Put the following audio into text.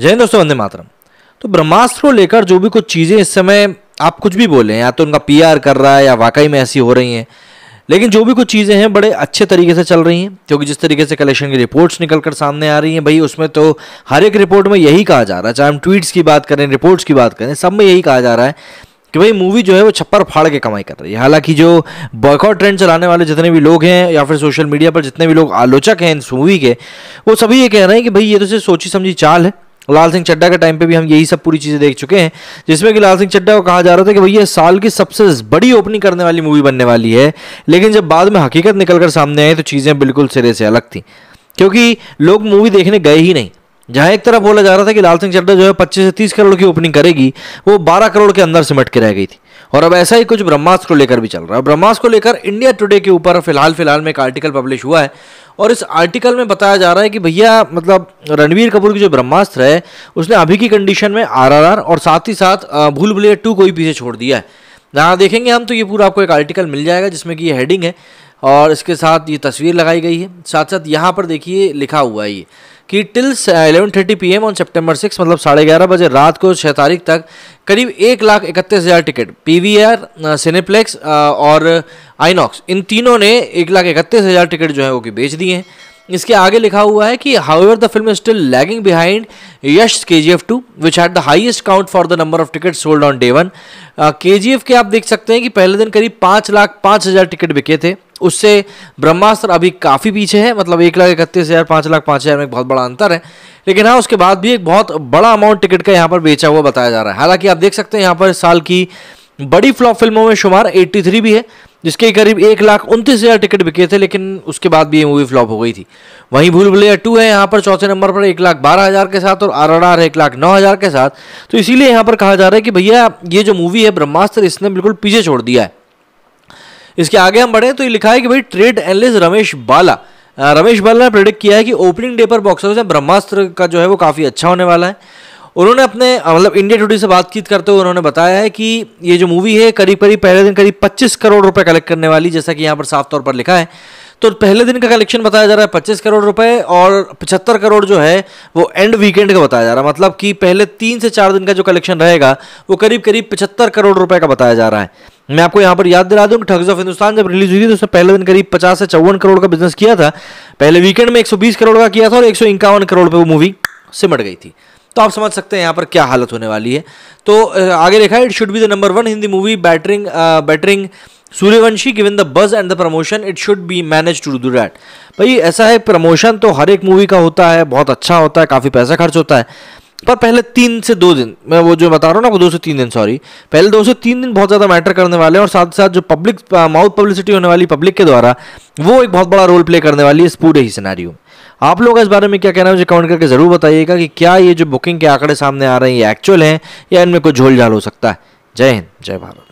जय दोस्तों वंदे मातरम तो ब्रह्मास्त्र को लेकर जो भी कुछ चीज़ें इस समय आप कुछ भी बोलें या तो उनका पीआर कर रहा है या वाकई में ऐसी हो रही हैं लेकिन जो भी कुछ चीज़ें हैं बड़े अच्छे तरीके से चल रही हैं क्योंकि जिस तरीके से कलेक्शन की रिपोर्ट्स निकल कर सामने आ रही हैं भाई उसमें तो हर एक रिपोर्ट में यही कहा जा रहा है चाहे हम ट्वीट्स की बात करें रिपोर्ट्स की बात करें सब में यही कहा जा रहा है कि भाई मूवी जो है वो छप्पर फाड़ के कमाई कर रही है हालांकि जो बॉयकॉट ट्रेंड चलाने वाले जितने भी लोग हैं या फिर सोशल मीडिया पर जितने भी लोग आलोचक हैं इस मूवी के वो सभी ये कह रहे हैं कि भाई ये तो सिर्फ सोची समझी चाल है लाल सिंह चड्डा के टाइम पे भी हम यही सब पूरी चीज़ें देख चुके हैं जिसमें कि लाल सिंह चड्डा को कहा जा रहा था कि भैया साल की सबसे बड़ी ओपनिंग करने वाली मूवी बनने वाली है लेकिन जब बाद में हकीकत निकलकर सामने आई तो चीज़ें बिल्कुल सिरे से अलग थी क्योंकि लोग मूवी देखने गए ही नहीं जहां एक तरफ बोला जा रहा था कि लाल सिंह चड्डा जो है पच्चीस से तीस करोड़ की ओपनिंग करेगी वो बारह करोड़ के अंदर सिमट के रह गई थी और अब ऐसा ही कुछ ब्रह्मास्त्र को लेकर भी चल रहा है ब्रह्मास्त्र को लेकर इंडिया टुडे के ऊपर फिलहाल फिलहाल में एक आर्टिकल पब्लिश हुआ है और इस आर्टिकल में बताया जा रहा है कि भैया मतलब रणवीर कपूर की जो ब्रह्मास्त्र है उसने अभी की कंडीशन में आरआरआर और साथ ही साथ भूल भुलैया टू को भी पीछे छोड़ दिया है जहाँ देखेंगे हम तो ये पूरा आपको एक आर्टिकल मिल जाएगा जिसमें कि ये हेडिंग है और इसके साथ ये तस्वीर लगाई गई है साथ साथ यहाँ पर देखिए लिखा हुआ है ये कि till eleven thirty P M on September six मतलब साढ़े ग्यारह बजे रात को छः तारीख तक करीब एक लाख इकतीस हज़ार ticket P V R Cineplex और आइनॉक्स इन तीनों ने एक लाख इकतीस हज़ार टिकट जो है वो कि बेच दिए हैं इसके आगे लिखा हुआ है कि however the film still lagging behind Yash K G F two which had the highest count for the number of ticket sold on day one K G F के आप देख सकते हैं कि पहले दिन करीब पाँच लाख पाँच हज़ार टिकट बिके थे उससे ब्रह्मास्त्र अभी काफ़ी पीछे है मतलब एक लाख इकतीस हज़ार पाँच लाख पाँच हज़ार में एक बहुत बड़ा अंतर है लेकिन हाँ उसके बाद भी एक बहुत बड़ा अमाउंट टिकट का यहाँ पर बेचा हुआ बताया जा रहा है हालांकि आप देख सकते हैं यहाँ पर साल की बड़ी फ्लॉप फिल्मों में शुमार 83 भी है जिसके करीब एक लाख उनतीस हज़ार टिकट बिके थे लेकिन उसके बाद भी ये मूवी फ्लॉप हो गई थी वहीं भूल भुलैया टू है यहाँ पर चौथे नंबर पर एक लाख बारह हज़ार के साथ और आर आर आर एक लाख नौ हज़ार के साथ तो इसीलिए यहाँ पर कहा जा रहा है कि भैया ये जो मूवी है ब्रह्मास्त्र इसने बिल्कुल पीछे छोड़ दिया है इसके आगे हम बढ़े तो ये लिखा है कि भाई ट्रेड एनालिस्ट रमेश बाला रमेश बाला ने प्रिडिक्ट किया है कि ओपनिंग डे पर बॉक्स ऑफिस ब्रह्मास्त्र का जो है वो काफ़ी अच्छा होने वाला है उन्होंने अपने मतलब इंडिया टूडे से बातचीत करते हुए उन्होंने बताया है कि ये जो मूवी है करीब करीब पहले दिन करीब 25 करोड़ रुपए कलेक्ट करने वाली जैसा कि यहाँ पर साफ तौर पर लिखा है तो पहले दिन का कलेक्शन बताया जा रहा है पच्चीस करोड़ रुपए और पचहत्तर करोड़ जो है वो एंड वीकेंड का बताया जा रहा है मतलब कि पहले तीन से चार दिन का जो कलेक्शन रहेगा वो करीब करीब पचहत्तर करोड़ रुपए का बताया जा रहा है मैं आपको यहाँ पर याद दिला दूँ कि ठग्स ऑफ हिंदुस्तान जब रिलीज हुई थी तो उसने पहले दिन करीब पचास से चौवन करोड़ का बिजनेस किया था पहले वीकेंड में एक करोड़ का किया था और एक करोड़ पर वो मूवी सिमट गई थी तो आप समझ सकते हैं यहाँ पर क्या हालत होने वाली है तो आगे देखा it should be the number one Hindi movie battering battering Sooryavanshi given the buzz and the promotion it should be manage to do that भाई ऐसा है प्रमोशन तो हर एक मूवी का होता है बहुत अच्छा होता है काफ़ी पैसा खर्च होता है पर पहले तीन से दो दिन मैं वो जो बता रहा हूँ ना वो दो से तीन दिन सॉरी पहले दो से तीन दिन बहुत ज़्यादा मैटर करने वाले हैं और साथ साथ जो पब्लिक माउथ पब्लिसिटी होने वाली पब्लिक के द्वारा वो एक बहुत बड़ा रोल प्ले करने वाली है इस पूरे ही सिनारी में आप लोग इस बारे में क्या कहना है मुझे कमेंट करके ज़रूर बताइएगा कि क्या ये जो बुकिंग के आंकड़े सामने आ रहे हैं ये एक्चुअल हैं या इनमें कोई झोल झाल हो सकता है जय हिंद जय भारत